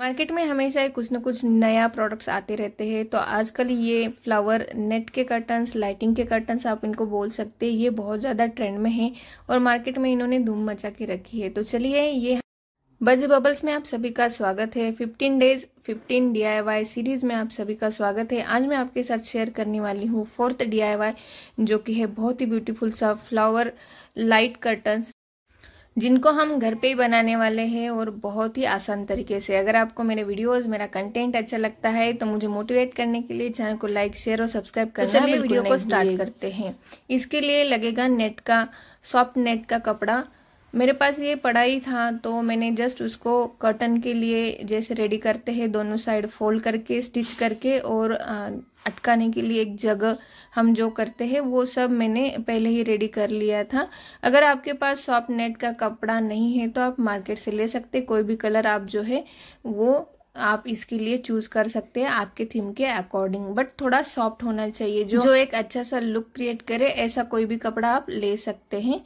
market में हमेशा ही कुछ ना कुछ नया प्रोडक्ट्स आते रहते हैं तो आजकल ये फ्लावर नेट के कर्टन्स लाइटिंग के कर्टन्स आप इनको बोल सकते हैं ये बहुत ज़्यादा ट्रेंड में है और मार्केट में इन्होंने धूम मचा के रखी है तो चलिए ये बज बबल्स में आप सभी का स्वागत है 15 डेज 15 डीआईवाई सीरीज में आप सभी का स्वागत है आज मैं आपके साथ शेयर करने वाली हूँ फोर्थ डीआईवाई जो कि है बहुत ही ब्यूटीफुल सा फ्लावर लाइट कर्टन्स जिनको हम घर पे ही बनाने वाले हैं और बहुत ही आसान तरीके से अगर आपको मेरे वीडियोस मेरा कंटेंट अच्छा लगता है तो मुझे मोटिवेट करने के लिए चैनल को लाइक शेयर और सब्सक्राइब तो करना तो चलिए वीडियो को स्टार्ट करते हैं इसके लिए लगेगा नेट का सॉफ्ट नेट का कपड़ा मेरे पास ये पड़ा ही था तो मैंने जस्ट उसको कर्टन के लिए जैसे रेडी करते हैं दोनों साइड फोल्ड करके स्टिच करके और अटकाने के लिए एक जगह हम जो करते हैं वो सब मैंने पहले ही रेडी कर लिया था अगर आपके पास सॉफ्ट नेट का कपड़ा नहीं है तो आप मार्केट से ले सकते कोई भी कलर आप जो है वो आप इसके लिए चूज कर सकते हैं आपके थीम के अकॉर्डिंग बट थोड़ा सॉफ्ट होना चाहिए जो जो एक अच्छा सा लुक क्रिएट करे ऐसा कोई भी कपड़ा आप ले सकते हैं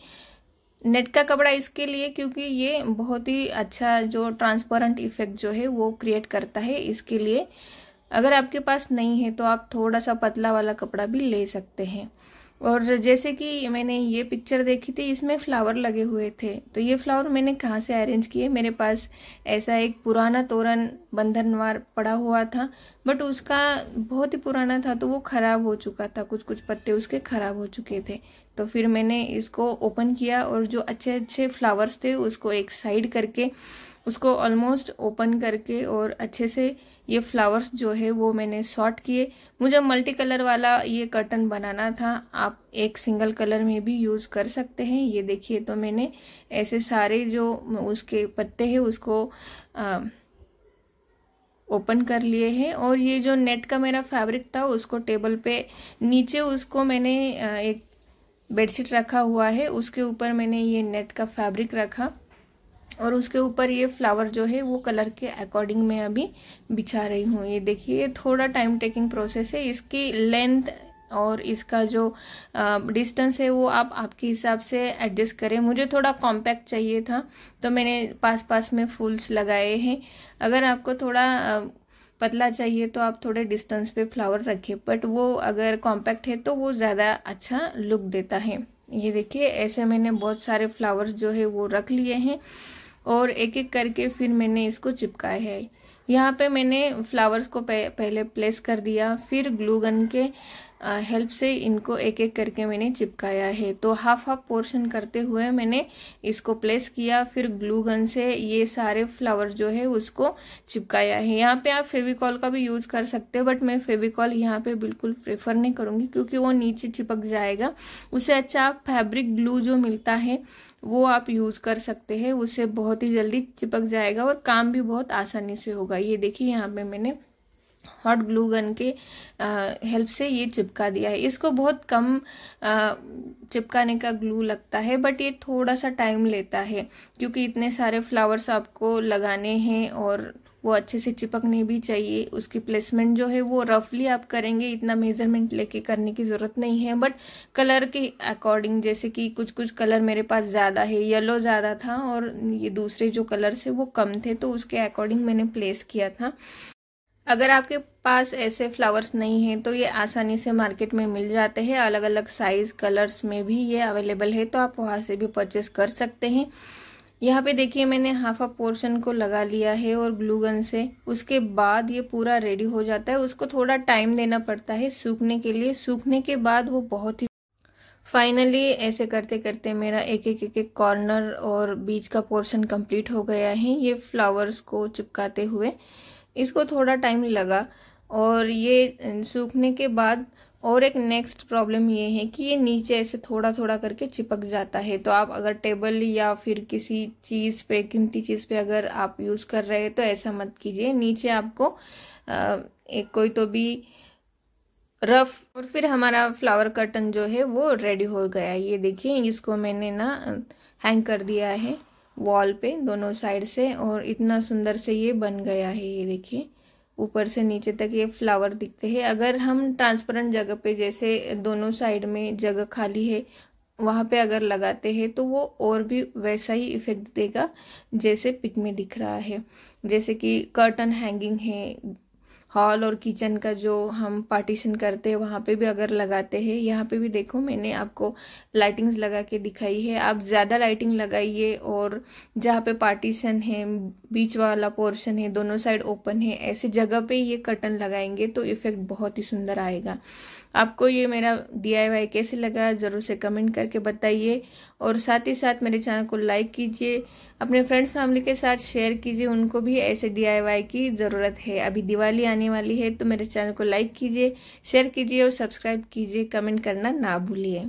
नेट का कपड़ा इसके लिए क्योंकि ये बहुत ही अच्छा जो ट्रांसपेरेंट इफेक्ट जो है वो क्रिएट करता है इसके लिए अगर आपके पास नहीं है तो आप थोड़ा सा पतला वाला कपड़ा भी ले सकते हैं और जैसे कि मैंने ये पिक्चर देखी थी इसमें फ्लावर लगे हुए थे तो ये फ्लावर मैंने कहाँ से अरेंज किए मेरे पास ऐसा एक पुराना तोरण बंधनवार पड़ा हुआ था बट उसका बहुत ही पुराना था तो वो ख़राब हो चुका था कुछ कुछ पत्ते उसके ख़राब हो चुके थे तो फिर मैंने इसको ओपन किया और जो अच्छे अच्छे फ्लावर्स थे उसको एक साइड करके उसको ऑलमोस्ट ओपन करके और अच्छे से ये फ्लावर्स जो है वो मैंने सॉर्ट किए मुझे मल्टी कलर वाला ये कर्टन बनाना था आप एक सिंगल कलर में भी यूज़ कर सकते हैं ये देखिए तो मैंने ऐसे सारे जो उसके पत्ते हैं उसको आ, ओपन कर लिए हैं और ये जो नेट का मेरा फैब्रिक था उसको टेबल पे नीचे उसको मैंने एक बेडशीट रखा हुआ है उसके ऊपर मैंने ये नेट का फैब्रिक रखा और उसके ऊपर ये फ्लावर जो है वो कलर के अकॉर्डिंग मैं अभी बिछा रही हूँ ये देखिए ये थोड़ा टाइम टेकिंग प्रोसेस है इसकी लेंथ और इसका जो डिस्टेंस है वो आप आपके हिसाब से एडजस्ट करें मुझे थोड़ा कॉम्पैक्ट चाहिए था तो मैंने पास पास में फूल्स लगाए हैं अगर आपको थोड़ा पतला चाहिए तो आप थोड़े डिस्टेंस पे फ्लावर रखें बट वो अगर कॉम्पैक्ट है तो वो ज़्यादा अच्छा लुक देता है ये देखिए ऐसे मैंने बहुत सारे फ्लावर्स जो है वो रख लिए हैं और एक एक करके फिर मैंने इसको चिपकाया है यहाँ पे मैंने फ्लावर्स को पहले प्लेस कर दिया फिर ग्लू गन के हेल्प से इनको एक एक करके मैंने चिपकाया है तो हाफ हाफ पोर्शन करते हुए मैंने इसको प्लेस किया फिर ग्लू गन से ये सारे फ्लावर जो है उसको चिपकाया है यहाँ पे आप फेविकॉल का भी यूज़ कर सकते हैं बट मैं फेविकॉल यहाँ पे बिल्कुल प्रेफर नहीं करूँगी क्योंकि वो नीचे चिपक जाएगा उसे अच्छा आप फैब्रिक ग्लू जो मिलता है वो आप यूज़ कर सकते हैं उससे बहुत ही जल्दी चिपक जाएगा और काम भी बहुत आसानी से होगा ये देखिए यहाँ पे मैंने हॉट ग्लू गन के हेल्प से ये चिपका दिया है इसको बहुत कम आ, चिपकाने का ग्लू लगता है बट ये थोड़ा सा टाइम लेता है क्योंकि इतने सारे फ्लावर्स आपको लगाने हैं और वो अच्छे से चिपकने भी चाहिए उसकी प्लेसमेंट जो है वो रफली आप करेंगे इतना मेजरमेंट लेके करने की ज़रूरत नहीं है बट कलर के अकॉर्डिंग जैसे कि कुछ कुछ कलर मेरे पास ज़्यादा है येलो ज़्यादा था और ये दूसरे जो कलर से वो कम थे तो उसके अकॉर्डिंग मैंने प्लेस किया था अगर आपके पास ऐसे फ्लावर्स नहीं हैं तो ये आसानी से मार्केट में मिल जाते हैं अलग अलग साइज कलर्स में भी ये अवेलेबल है तो आप वहाँ से भी परचेस कर सकते हैं यहाँ पे देखिए मैंने हाफ अ पोर्शन को लगा लिया है और ग्लू गन से उसके बाद ये पूरा रेडी हो जाता है उसको थोड़ा टाइम देना पड़ता है सूखने के लिए सूखने के बाद वो बहुत ही फाइनली ऐसे करते करते मेरा एक एक एक कॉर्नर और बीच का पोर्शन कंप्लीट हो गया है ये फ्लावर्स को चिपकाते हुए इसको थोड़ा टाइम लगा और ये सूखने के बाद और एक नेक्स्ट प्रॉब्लम ये है कि ये नीचे ऐसे थोड़ा थोड़ा करके चिपक जाता है तो आप अगर टेबल या फिर किसी चीज़ पे कीमती चीज़ पे अगर आप यूज़ कर रहे हैं तो ऐसा मत कीजिए नीचे आपको एक कोई तो भी रफ और फिर हमारा फ्लावर कर्टन जो है वो रेडी हो गया ये देखिए इसको मैंने ना हैंग कर दिया है वॉल पे दोनों साइड से और इतना सुंदर से ये बन गया है ये देखिए ऊपर से नीचे तक ये फ्लावर दिखते हैं अगर हम ट्रांसपेरेंट जगह पे जैसे दोनों साइड में जगह खाली है वहाँ पे अगर लगाते हैं तो वो और भी वैसा ही इफेक्ट देगा जैसे पिक में दिख रहा है जैसे कि कर्टन हैंगिंग है हॉल और किचन का जो हम पार्टीशन करते हैं वहाँ पे भी अगर लगाते हैं यहाँ पे भी देखो मैंने आपको लाइटिंग्स लगा के दिखाई है आप ज़्यादा लाइटिंग लगाइए और जहाँ पे पार्टीशन है बीच वाला पोर्शन है दोनों साइड ओपन है ऐसे जगह पे ये कर्टन लगाएंगे तो इफ़ेक्ट बहुत ही सुंदर आएगा आपको ये मेरा डी कैसे लगा ज़रूर से कमेंट करके बताइए और साथ ही साथ मेरे चैनल को लाइक कीजिए अपने फ्रेंड्स फैमिली के साथ शेयर कीजिए उनको भी ऐसे डीआईवाई की ज़रूरत है अभी दिवाली आने वाली है तो मेरे चैनल को लाइक कीजिए शेयर कीजिए और सब्सक्राइब कीजिए कमेंट करना ना भूलिए